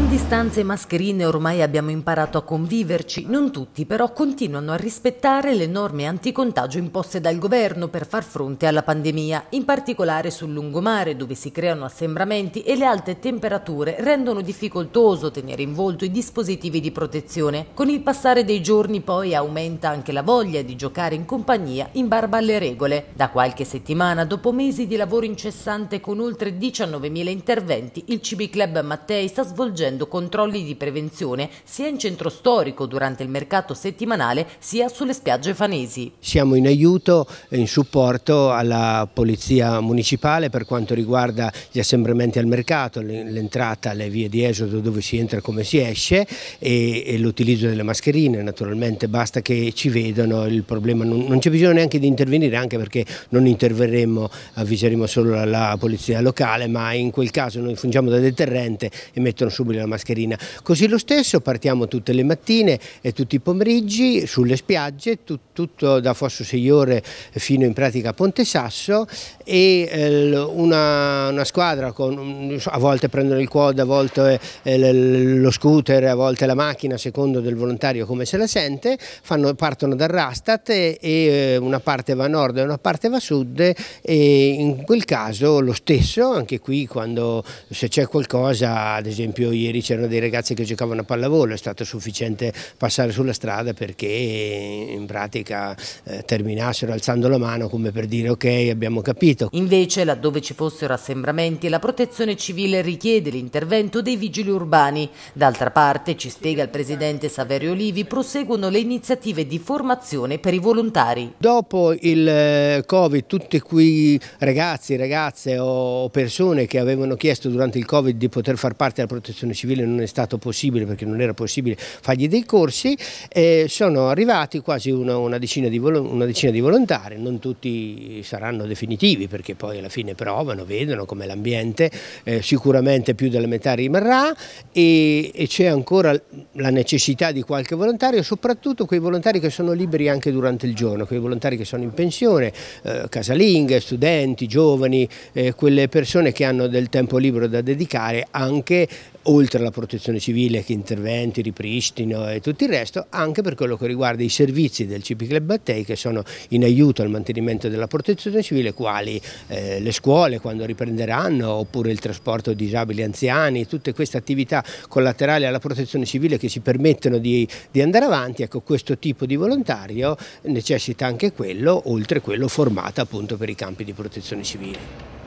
Con distanze e mascherine ormai abbiamo imparato a conviverci, non tutti però continuano a rispettare le norme anticontagio imposte dal governo per far fronte alla pandemia, in particolare sul lungomare dove si creano assembramenti e le alte temperature rendono difficoltoso tenere in volto i dispositivi di protezione. Con il passare dei giorni poi aumenta anche la voglia di giocare in compagnia in barba alle regole. Da qualche settimana, dopo mesi di lavoro incessante con oltre 19.000 interventi, il CB Club Mattei sta svolgendo facendo controlli di prevenzione sia in centro storico durante il mercato settimanale sia sulle spiagge fanesi. Siamo in aiuto e in supporto alla Polizia Municipale per quanto riguarda gli assembramenti al mercato, l'entrata alle vie di esodo dove si entra e come si esce e, l'utilizzo delle mascherine naturalmente basta che ci vedano il problema non, non c'è bisogno neanche di intervenire anche perché non interverremo avviseremo solo la, la polizia locale ma in quel caso noi fungiamo da deterrente e mettono subito la mascherina. Così lo stesso partiamo tutte le mattine e tutti i pomeriggi sulle spiagge, tu, tutto da Fosso Seiore fino in pratica a Ponte Sasso e eh, una, una, squadra con, mm, a volte prendono il quad, a volte eh, lo scooter, a volte la macchina, secondo del volontario come se la sente, fanno, partono dal Rastat e, e eh, una parte va a nord e una parte va a sud e in quel caso lo stesso, anche qui quando se c'è qualcosa, ad esempio ieri ieri c'erano dei ragazzi che giocavano a pallavolo, è stato sufficiente passare sulla strada perché in pratica eh, terminassero alzando la mano come per dire ok abbiamo capito. Invece laddove ci fossero assembramenti la protezione civile richiede l'intervento dei vigili urbani. D'altra parte, ci spiega il presidente Saverio Livi, proseguono le iniziative di formazione per i volontari. Dopo il eh, Covid tutti quei ragazzi, ragazze o persone che avevano chiesto durante il Covid di poter far parte della protezione civile civile non è stato possibile perché non era possibile fargli dei corsi, eh, sono arrivati quasi una, una, decina una, decina di volontari, non tutti saranno definitivi perché poi alla fine provano, vedono come l'ambiente, eh, sicuramente più della metà rimarrà e, e c'è ancora la necessità di qualche volontario, soprattutto quei volontari che sono liberi anche durante il giorno, quei volontari che sono in pensione, eh, casalinghe, studenti, giovani, eh, quelle persone che hanno del tempo libero da dedicare anche oltre alla protezione civile che interventi, ripristino e tutto il resto, anche per quello che riguarda i servizi del CP Club Battei che sono in aiuto al mantenimento della protezione civile, quali eh, le scuole quando riprenderanno, oppure il trasporto disabili anziani, tutte queste attività collaterali alla protezione civile che ci permettono di, di andare avanti, ecco questo tipo di volontario necessita anche quello, oltre quello formato appunto per i campi di protezione civile.